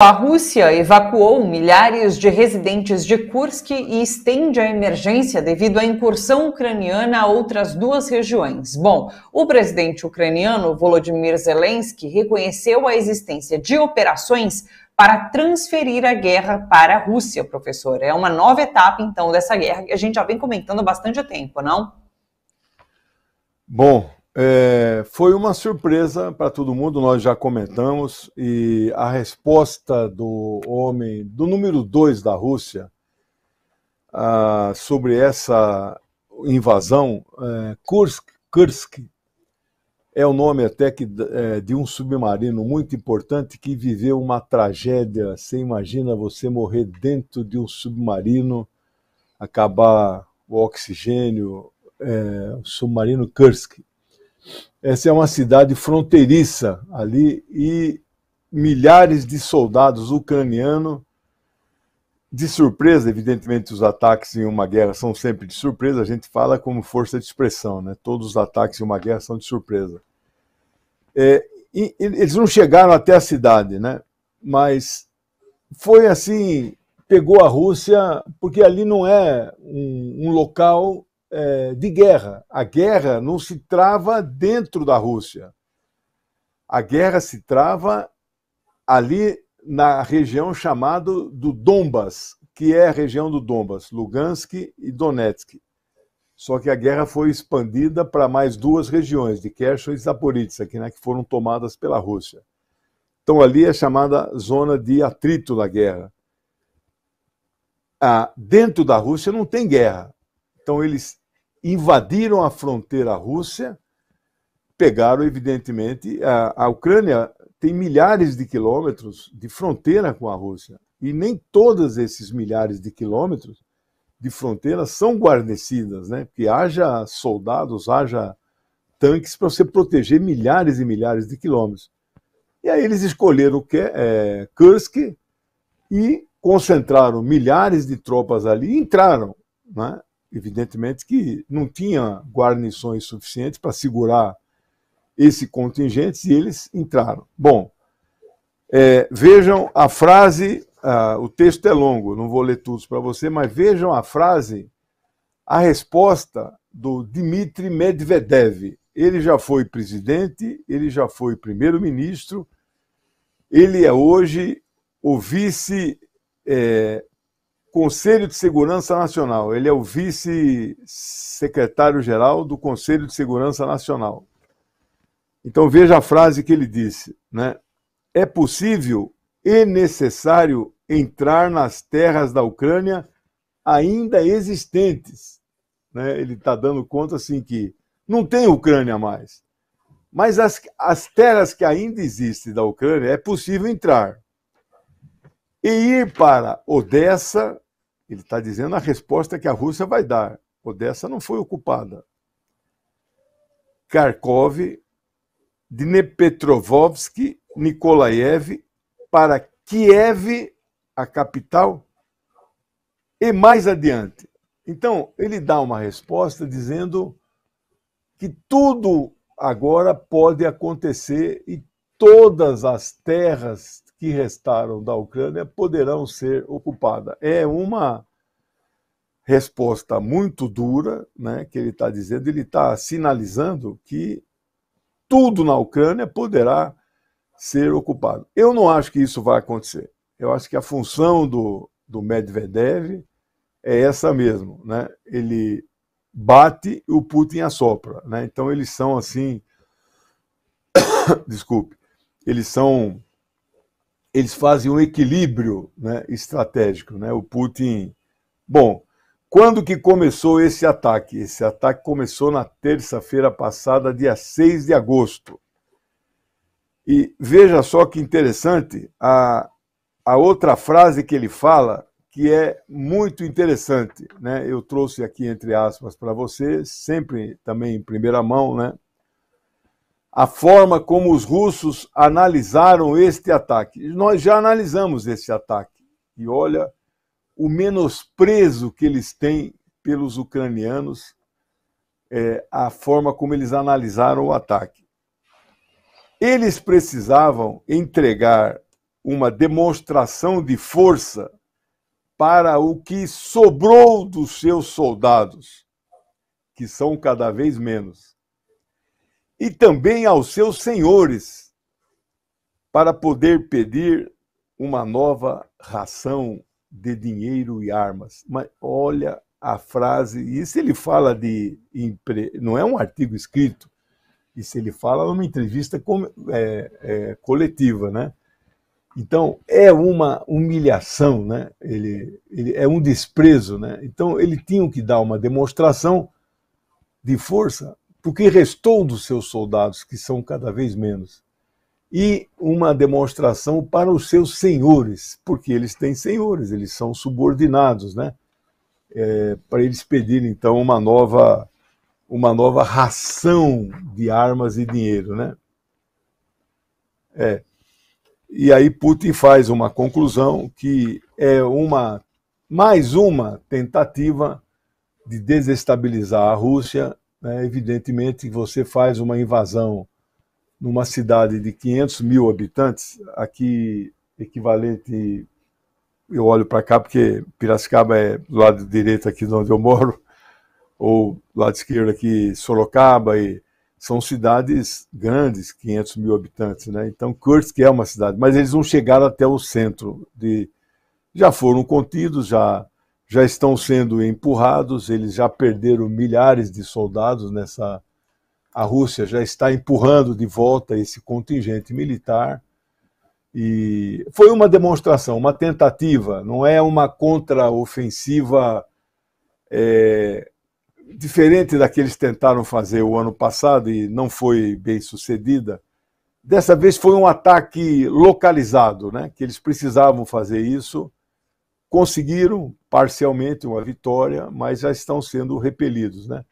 A Rússia evacuou milhares de residentes de Kursk e estende a emergência devido à incursão ucraniana a outras duas regiões. Bom, o presidente ucraniano Volodymyr Zelensky reconheceu a existência de operações para transferir a guerra para a Rússia, professor. É uma nova etapa, então, dessa guerra que a gente já vem comentando há bastante tempo, não? Bom, é, foi uma surpresa para todo mundo, nós já comentamos, e a resposta do homem, do número 2 da Rússia, ah, sobre essa invasão, é, Kursk, Kursk é o nome até que é, de um submarino muito importante que viveu uma tragédia. Você imagina você morrer dentro de um submarino, acabar o oxigênio, é, o submarino Kursk essa é uma cidade fronteiriça ali e milhares de soldados ucranianos de surpresa, evidentemente os ataques em uma guerra são sempre de surpresa, a gente fala como força de expressão, né? Todos os ataques em uma guerra são de surpresa. É, e, eles não chegaram até a cidade, né? Mas foi assim, pegou a Rússia, porque ali não é um, um local é, de guerra. A guerra não se trava dentro da Rússia. A guerra se trava ali na região chamada do Donbas, que é a região do Donbas, Lugansk e Donetsk. Só que a guerra foi expandida para mais duas regiões, de Kherson e Zaporizhzhia, que, né, que foram tomadas pela Rússia. Então ali é chamada zona de atrito da guerra. Ah, dentro da Rússia não tem guerra. Então eles invadiram a fronteira russa, pegaram, evidentemente, a, a Ucrânia tem milhares de quilômetros de fronteira com a Rússia. E nem todos esses milhares de quilômetros de fronteira são guarnecidas, né? Que haja soldados, haja tanques para você proteger milhares e milhares de quilômetros. E aí eles escolheram que, é, Kursk e concentraram milhares de tropas ali e entraram. Né? evidentemente que não tinha guarnições suficientes para segurar esse contingente e eles entraram. Bom, é, vejam a frase, ah, o texto é longo, não vou ler tudo para você, mas vejam a frase, a resposta do Dmitry Medvedev. Ele já foi presidente, ele já foi primeiro-ministro, ele é hoje o vice é, Conselho de Segurança Nacional. Ele é o vice-secretário-geral do Conselho de Segurança Nacional. Então veja a frase que ele disse, né? É possível e necessário entrar nas terras da Ucrânia ainda existentes. Né? Ele está dando conta assim que não tem Ucrânia mais, mas as, as terras que ainda existem da Ucrânia é possível entrar e ir para Odessa, ele está dizendo a resposta que a Rússia vai dar. Odessa não foi ocupada. Kharkov, Dnepetrovsk, Nikolaev, para Kiev, a capital, e mais adiante. Então, ele dá uma resposta dizendo que tudo agora pode acontecer e todas as terras que restaram da Ucrânia poderão ser ocupadas. É uma resposta muito dura né, que ele está dizendo, ele está sinalizando que tudo na Ucrânia poderá ser ocupado. Eu não acho que isso vai acontecer. Eu acho que a função do, do Medvedev é essa mesmo. Né? Ele bate e o Putin assopra. Né? Então eles são assim. Desculpe. Eles são eles fazem um equilíbrio né, estratégico. Né? O Putin. Bom, quando que começou esse ataque? Esse ataque começou na terça-feira passada, dia 6 de agosto. E veja só que interessante a, a outra frase que ele fala, que é muito interessante. Né? Eu trouxe aqui, entre aspas, para você, sempre também em primeira mão, né? a forma como os russos analisaram este ataque. Nós já analisamos esse ataque. E olha o menosprezo que eles têm pelos ucranianos, é, a forma como eles analisaram o ataque. Eles precisavam entregar uma demonstração de força para o que sobrou dos seus soldados, que são cada vez menos e também aos seus senhores, para poder pedir uma nova ração de dinheiro e armas. Mas olha a frase, isso ele fala de. Não é um artigo escrito, isso ele fala numa entrevista é, é, coletiva, né? Então, é uma humilhação, né? Ele, ele, é um desprezo. Né? Então, ele tinha que dar uma demonstração de força o que restou dos seus soldados, que são cada vez menos, e uma demonstração para os seus senhores, porque eles têm senhores, eles são subordinados, né? É, para eles pedirem então uma nova uma nova ração de armas e dinheiro, né? É. E aí Putin faz uma conclusão que é uma mais uma tentativa de desestabilizar a Rússia né? Evidentemente, você faz uma invasão numa cidade de 500 mil habitantes, aqui equivalente, eu olho para cá porque Piracicaba é do lado direito aqui de onde eu moro, ou lado esquerdo aqui Sorocaba, e são cidades grandes, 500 mil habitantes, né? Então Kursk é uma cidade, mas eles não chegaram até o centro de, já foram contidos, já já estão sendo empurrados, eles já perderam milhares de soldados nessa. A Rússia já está empurrando de volta esse contingente militar. E foi uma demonstração, uma tentativa, não é uma contraofensiva é, diferente da que eles tentaram fazer o ano passado e não foi bem sucedida. Dessa vez foi um ataque localizado, né? que eles precisavam fazer isso conseguiram parcialmente uma vitória, mas já estão sendo repelidos, né?